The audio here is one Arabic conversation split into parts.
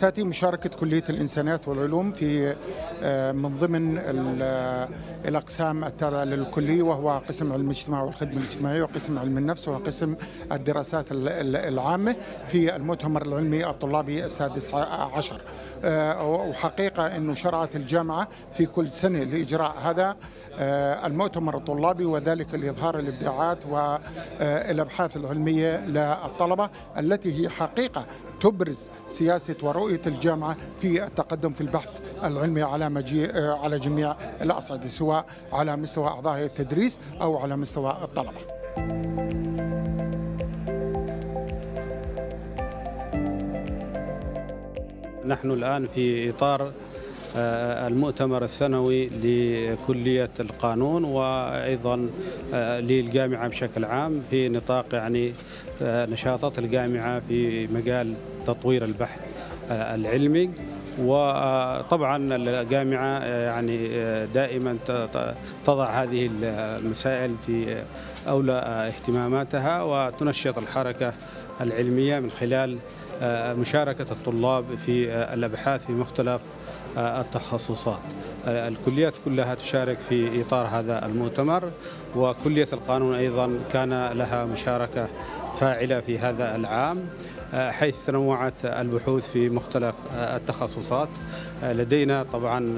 تأتي مشاركة كلية الإنسانيات والعلوم في آه، من ضمن آه، الأقسام التابعة للكلية وهو قسم علم الاجتماع والخدمة الاجتماعية وقسم علم النفس وقسم الدراسات العامة في المؤتمر العلمي الطلابي السادس عشر آه، وحقيقة أنه شرعت الجامعة في كل سنة لإجراء هذا المؤتمر الطلابي وذلك لإظهار الإبداعات والأبحاث العلمية للطلبة التي هي حقيقة تبرز سياسة ورؤية رؤيه الجامعه في التقدم في البحث العلمي على مجيء آه، على جميع الاصعده سواء على مستوى اعضاء هيئه التدريس او على مستوى الطلبه. نحن الآن في إطار آه، المؤتمر السنوي لكلية القانون وأيضا آه، للجامعة بشكل عام في نطاق يعني نشاطات الجامعة في مجال تطوير البحث العلمي وطبعا الجامعه يعني دائما تضع هذه المسائل في اولى اهتماماتها وتنشط الحركه العلميه من خلال مشاركه الطلاب في الابحاث في مختلف التخصصات الكليات كلها تشارك في إطار هذا المؤتمر وكلية القانون أيضا كان لها مشاركة فاعلة في هذا العام حيث تنوعت البحوث في مختلف التخصصات لدينا طبعا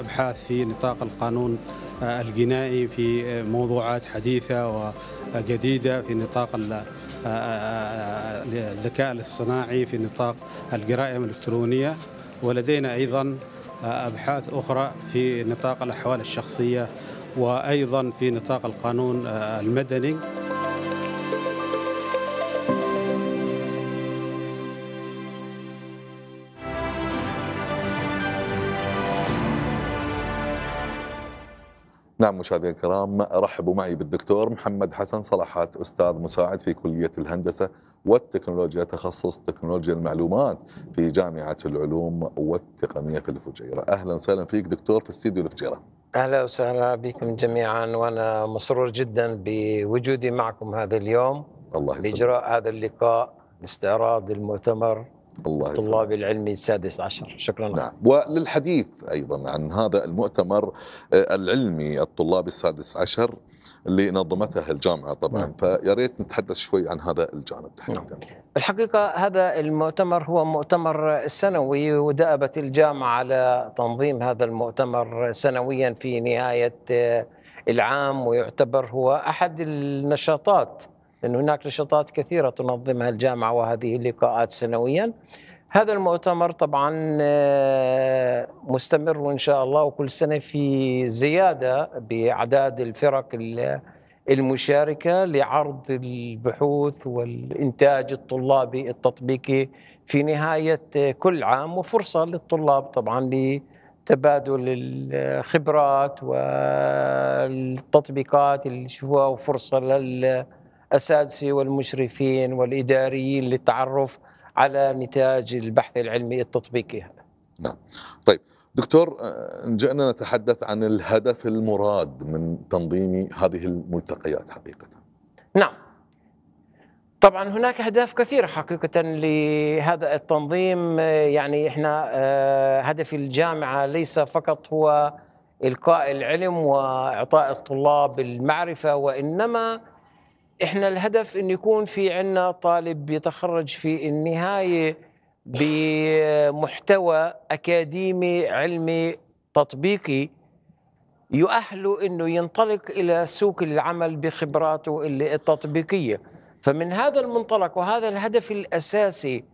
أبحاث في نطاق القانون الجنائي في موضوعات حديثة وجديدة في نطاق الذكاء الاصطناعي في نطاق الجرائم الإلكترونية ولدينا أيضا أبحاث أخرى في نطاق الأحوال الشخصية وأيضا في نطاق القانون المدني نعم مشاهدينا الكرام رحبوا معي بالدكتور محمد حسن صلاحات استاذ مساعد في كليه الهندسه والتكنولوجيا تخصص تكنولوجيا المعلومات في جامعه العلوم والتقنيه في الفجيره اهلا وسهلا فيك دكتور في استديو الفجيره اهلا وسهلا بكم جميعا وانا مسرور جدا بوجودي معكم هذا اليوم الله يسلمك باجراء هذا اللقاء لاستعراض المؤتمر الله طلاب العلم السادس عشر شكرا لك نعم وللحديث أيضا عن هذا المؤتمر آه، العلمي الطلاب السادس عشر اللي نظمتها الجامعة طبعا نعم. فيا ريت نتحدث شوي عن هذا الجانب تحديدا نعم. الحقيقة هذا المؤتمر هو مؤتمر سنوي ودأبت الجامعة على تنظيم هذا المؤتمر سنويا في نهاية آه، العام ويعتبر هو أحد النشاطات لأن هناك نشاطات كثيرة تنظمها الجامعة وهذه اللقاءات سنويا هذا المؤتمر طبعا آه، مستمر إن شاء الله وكل سنة في زيادة بأعداد الفرق المشاركة لعرض البحوث والإنتاج الطلابي التطبيقي في نهاية كل عام وفرصة للطلاب طبعا لتبادل الخبرات والتطبيقات اللي يشوفوها وفرصه لل السادسة والمشرفين والإداريين للتعرف على نتاج البحث العلمي التطبيقي هذا نعم طيب دكتور آه، جئنا نتحدث عن الهدف المراد من تنظيم هذه الملتقيات حقيقة نعم طبعا هناك اهداف كثيره حقيقه لهذا التنظيم آه، يعني احنا آه، هدف الجامعه ليس فقط هو القاء العلم واعطاء الطلاب المعرفه وانما احنا الهدف انه يكون في عنا طالب بيتخرج في النهايه بمحتوى اكاديمي علمي تطبيقي يؤهله انه ينطلق الى سوق العمل بخبراته التطبيقيه فمن هذا المنطلق وهذا الهدف الاساسي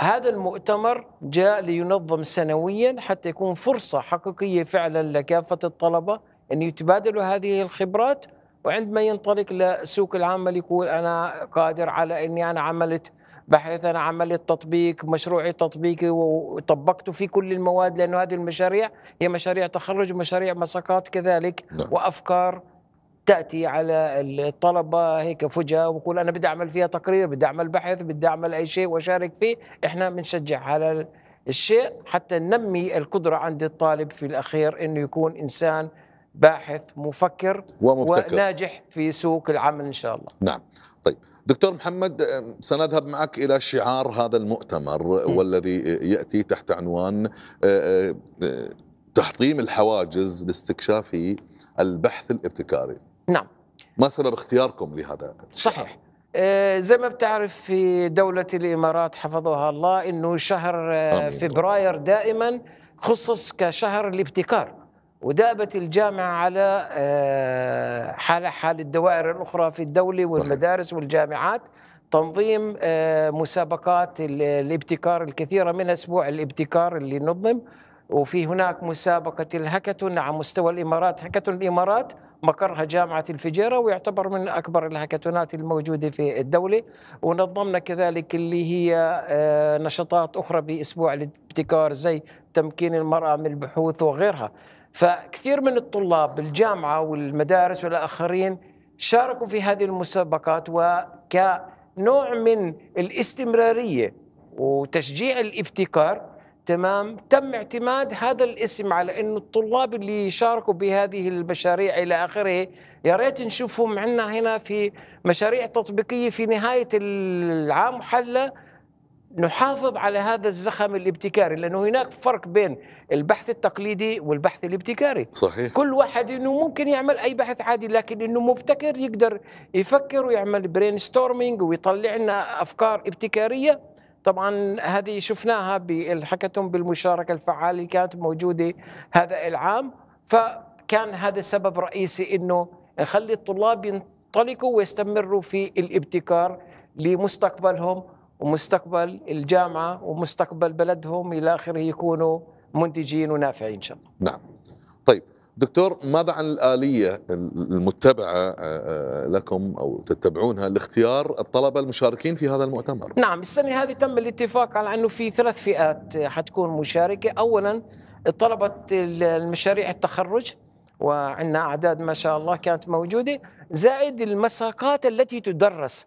هذا المؤتمر جاء لينظم سنويا حتى يكون فرصه حقيقيه فعلا لكافه الطلبه ان يتبادلوا هذه الخبرات وعندما ينطلق لسوق العمل يقول أنا قادر على أني أنا عملت بحيث أنا عملت تطبيق مشروعي تطبيقي وطبقته في كل المواد لأنه هذه المشاريع هي مشاريع تخرج ومشاريع مساقات كذلك نعم. وأفكار تاتي على الطلبه هيك فجاه ويقول انا بدي اعمل فيها تقرير بدي اعمل بحث بدي اعمل اي شيء واشارك فيه احنا بنشجع على الشيء حتى ننمي القدره عند الطالب في الاخير انه يكون انسان باحث مفكر ومبتكر. وناجح في سوق العمل ان شاء الله نعم طيب دكتور محمد سنذهب معك الى شعار هذا المؤتمر م. والذي ياتي تحت عنوان أه، أه، أه، تحطيم الحواجز لاستكشاف البحث الابتكاري نعم ما سبب اختياركم لهذا صحيح زي ما بتعرف في دولة الإمارات حفظها الله أنه شهر فبراير دائما خصص كشهر الابتكار ودابت الجامعة على آه، حال حال الدوائر الأخرى في الدولة والمدارس والجامعات تنظيم آه، مسابقات الابتكار الكثيرة من أسبوع الابتكار اللي نظم وفي هناك مسابقة الهكتون على مستوى الإمارات هكتون الإمارات مقرها جامعة الفجيرة ويعتبر من أكبر الهكتونات الموجودة في الدولة ونظمنا كذلك اللي هي آه، نشاطات أخرى بأسبوع الابتكار زي تمكين المرأة من البحوث وغيرها فكثير من الطلاب بالجامعة والمدارس والآخرين شاركوا في هذه المسابقات وكنوع من الاستمرارية وتشجيع الابتكار تمام تم اعتماد هذا الاسم على انه الطلاب اللي شاركوا بهذه المشاريع الى اخره يا ريت نشوفهم عندنا هنا في مشاريع تطبيقيه في نهايه العام حلّة نحافظ على هذا الزخم الابتكاري لانه هناك فرق بين البحث التقليدي والبحث الابتكاري صحيح كل واحد انه ممكن يعمل اي بحث عادي لكن انه مبتكر يقدر يفكر ويعمل برين ستورمينج ويطلع لنا افكار ابتكاريه طبعا هذه شفناها بالحكتون بالمشاركه الفعاله اللي كانت موجوده هذا العام فكان هذا سبب رئيسي انه نخلي الطلاب ينطلقوا ويستمروا في الابتكار لمستقبلهم ومستقبل الجامعه ومستقبل بلدهم الى اخره يكونوا منتجين ونافعين ان شاء الله. نعم. طيب دكتور ماذا عن الاليه المتبعه آه، آه، لكم او تتبعونها لاختيار الطلبه المشاركين في هذا المؤتمر؟ نعم السنه هذه تم الاتفاق على انه في ثلاث فئات حتكون مشاركه، اولا طلبه المشاريع التخرج وعندنا اعداد ما شاء الله كانت موجوده، زائد المساقات التي تدرس.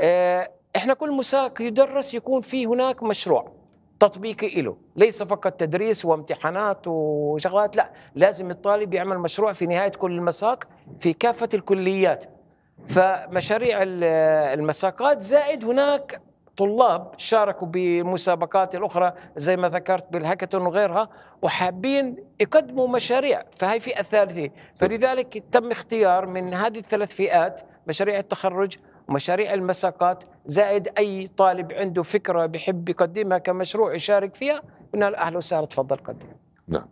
آه، احنا كل مساك يدرس يكون في هناك مشروع تطبيقي له ليس فقط تدريس وامتحانات وشغلات لا لازم الطالب يعمل مشروع في نهاية كل المساق في كافة الكليات فمشاريع المساقات زائد هناك طلاب شاركوا بمسابقات الأخرى زي ما ذكرت بالهاكاثون وغيرها وحابين يقدموا مشاريع فهي فئة ثالثة فلذلك تم اختيار من هذه الثلاث فئات مشاريع التخرج مشاريع المساقات زائد اي طالب عنده فكره بحب يقدمها كمشروع يشارك فيها قلنا له اهلا وسهلا تفضل قدم نعم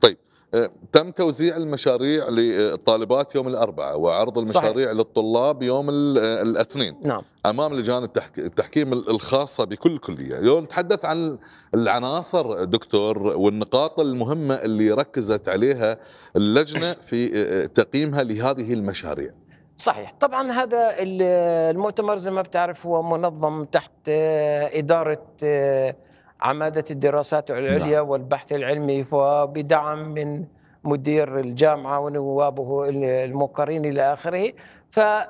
طيب آه، تم توزيع المشاريع للطالبات يوم الأربعاء وعرض المشاريع صحيح. للطلاب يوم آه، الاثنين نعم. أمام لجان التحكيم الخاصة بكل كلية اليوم نتحدث عن العناصر دكتور والنقاط المهمة اللي ركزت عليها اللجنة في آه، تقييمها لهذه المشاريع صحيح طبعا هذا المؤتمر زي ما بتعرف هو منظم تحت آه، إدارة آه، عمادة الدراسات العليا نعم. والبحث العلمي وبدعم من مدير الجامعة ونوابه المقرين إلى آخره فتم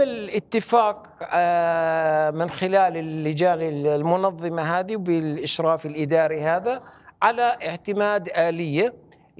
الاتفاق آه، من خلال اللجان المنظمة هذه وبالإشراف الإداري هذا على اعتماد آلية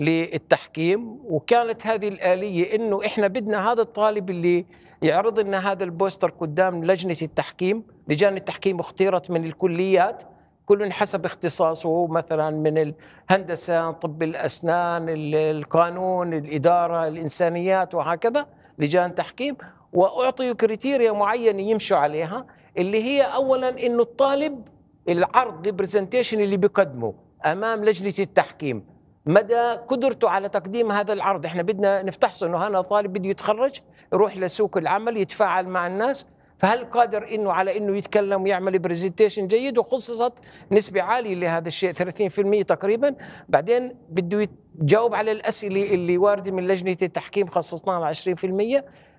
للتحكيم وكانت هذه الآلية أنه إحنا بدنا هذا الطالب اللي يعرض لنا هذا البوستر قدام لجنة التحكيم لجان التحكيم اختيرت من الكليات كل حسب اختصاصه مثلا من الهندسة طب الأسنان القانون الإدارة الإنسانيات وهكذا لجان تحكيم وأعطيوا كريتيريا معينة يمشوا عليها اللي هي أولا أنه الطالب العرض البرزنتيشن اللي بيقدمه أمام لجنة التحكيم مدى قدرته على تقديم هذا العرض احنا بدنا انه هذا طالب بده يتخرج يروح لسوق العمل يتفاعل مع الناس فهل قادر انه على انه يتكلم ويعمل برزنتيشن جيد وخصصت نسبه عاليه لهذا الشيء 30% تقريبا بعدين بده يجاوب على الاسئله اللي وارده من لجنه التحكيم خصصناها 20%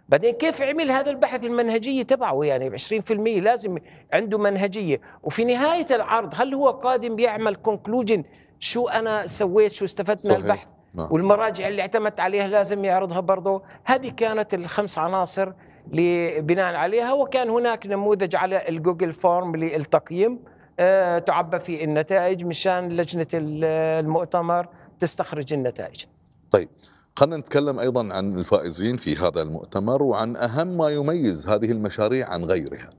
بعدين كيف عمل هذا البحث المنهجية تبعه يعني 20% لازم عنده منهجية وفي نهاية العرض هل هو قادم يعمل كونكلوجن شو أنا سويت شو استفدت من البحث نعم. والمراجع اللي اعتمدت عليها لازم يعرضها برضه هذه كانت الخمس عناصر بناء عليها وكان هناك نموذج على الجوجل فورم للتقييم آه، تعبى فيه النتائج مشان لجنة المؤتمر تستخرج النتائج طيب خلينا نتكلم ايضا عن الفائزين في هذا المؤتمر وعن اهم ما يميز هذه المشاريع عن غيرها.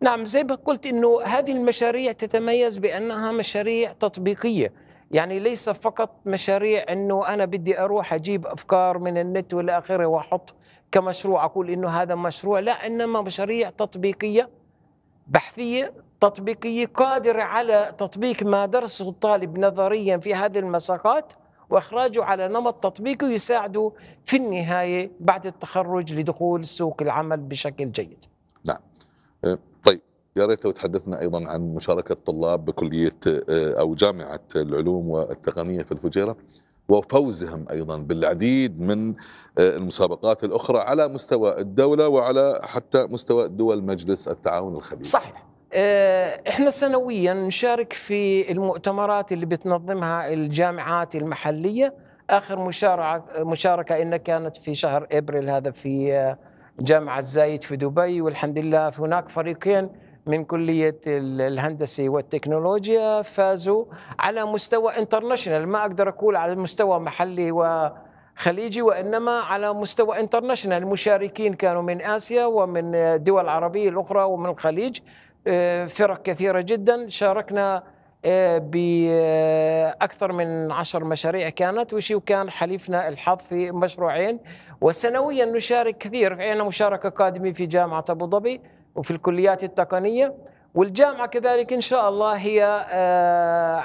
نعم زي ما قلت انه هذه المشاريع تتميز بانها مشاريع تطبيقيه، يعني ليس فقط مشاريع انه انا بدي اروح اجيب افكار من النت والى اخره واحط كمشروع اقول انه هذا مشروع، لا انما مشاريع تطبيقيه بحثيه تطبيقيه قادره على تطبيق ما درسه الطالب نظريا في هذه المساقات واخراجه على نمط تطبيقي يساعده في النهايه بعد التخرج لدخول سوق العمل بشكل جيد. نعم. أه، طيب يا ريت لو تحدثنا ايضا عن مشاركه طلاب بكليه أه، او جامعه العلوم والتقنيه في الفجيره وفوزهم ايضا بالعديد من أه، المسابقات الاخرى على مستوى الدوله وعلى حتى مستوى دول مجلس التعاون الخليجي. صحيح. آه، احنا سنويا نشارك في المؤتمرات اللي بتنظمها الجامعات المحليه اخر مشاركه مشاركه ان كانت في شهر ابريل هذا في آه، جامعه زايد في دبي والحمد لله هناك فريقين من كلية الهندسة والتكنولوجيا فازوا على مستوى انترناشنال ما أقدر أقول على مستوى محلي وخليجي وإنما على مستوى انترناشنال المشاركين كانوا من آسيا ومن الدول العربية الأخرى ومن الخليج فرق كثيرة جدا شاركنا آه، بأكثر آه، من عشر مشاريع كانت وشي وكان حليفنا الحظ في مشروعين وسنويا نشارك كثير عندنا مشاركة أكاديمية في جامعة أبو ظبي وفي الكليات التقنية والجامعة كذلك إن شاء الله هي آه،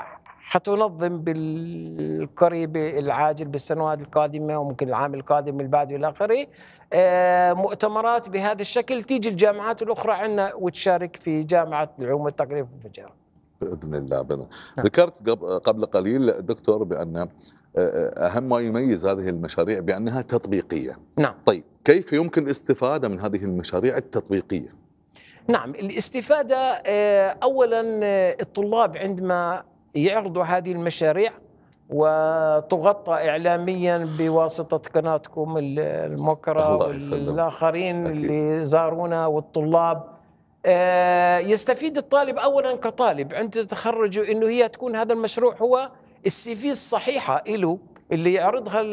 حتنظم بالقريب العاجل بالسنوات القادمه وممكن العام القادم اللي بعده الى اخره آه، مؤتمرات بهذا الشكل تيجي الجامعات الاخرى عندنا وتشارك في جامعه العلوم والتقنيه في الفجارة باذن الله بنا. نعم. ذكرت قبل قليل دكتور بان آه، آه، اهم ما يميز هذه المشاريع بانها تطبيقيه نعم طيب كيف يمكن الاستفاده من هذه المشاريع التطبيقيه نعم الاستفاده اولا الطلاب عندما يعرضوا هذه المشاريع وتغطى اعلاميا بواسطه قناتكم الموقره والاخرين اللي زارونا والطلاب آه، يستفيد الطالب اولا كطالب عند تخرجه انه هي تكون هذا المشروع هو السي في الصحيحه له اللي يعرضها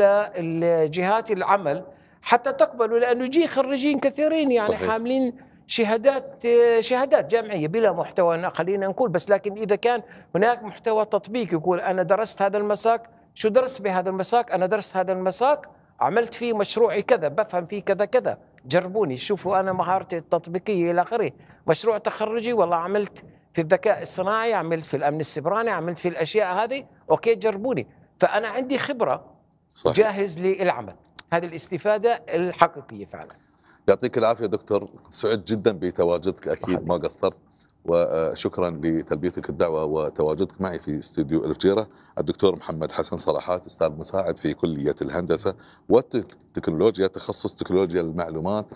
لجهات العمل حتى تقبلوا لانه يجي خريجين كثيرين يعني صحيح. حاملين شهادات شهادات جامعيه بلا محتوى خلينا نقول بس لكن اذا كان هناك محتوى تطبيقي يقول انا درست هذا المساك شو درست بهذا المساك انا درست هذا المساك عملت فيه مشروعي كذا بفهم فيه كذا كذا جربوني شوفوا انا مهارتي التطبيقيه الى اخره مشروع تخرجي والله عملت في الذكاء الصناعي عملت في الامن السبراني عملت في الاشياء هذه اوكي جربوني فانا عندي خبره صحيح. جاهز للعمل هذه الاستفاده الحقيقيه فعلا يعطيك العافية دكتور سعد جدا بتواجدك أكيد ما قصرت وشكرا لتلبيتك الدعوة وتواجدك معي في استوديو الفجيرة الدكتور محمد حسن صلاحات أستاذ مساعد في كلية الهندسة والتكنولوجيا تخصص تكنولوجيا المعلومات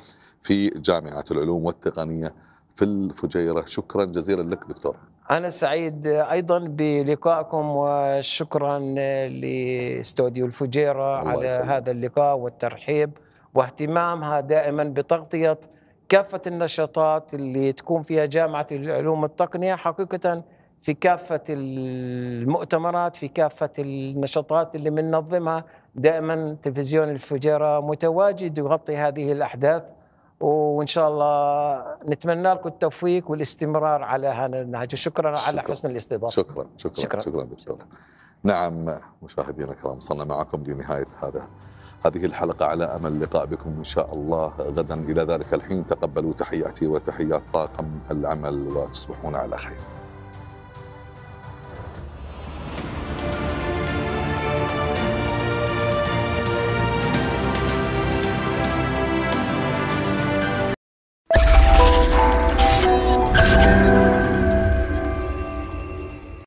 في جامعة العلوم والتقنية في الفجيرة شكرا جزيلا لك دكتور أنا سعيد أيضا بلقائكم وشكرا لاستوديو الفجيرة على سلام. هذا اللقاء والترحيب واهتمامها دائما بتغطية كافة النشاطات اللي تكون فيها جامعة العلوم التقنية حقيقة في كافة المؤتمرات في كافة النشاطات اللي بننظمها دائما تلفزيون الفجيرة متواجد يغطي هذه الأحداث وإن شاء الله نتمنى لكم التوفيق والاستمرار على هذا النهج شكرا, على حسن الاستضافة شكرا شكرا شكرا, شكرا دكتور شكرا. نعم مشاهدينا الكرام وصلنا معكم لنهاية هذا هذه الحلقة على أمل لقاء بكم إن شاء الله غدا إلى ذلك الحين تقبلوا تحياتي وتحيات طاقم العمل وتصبحون على خير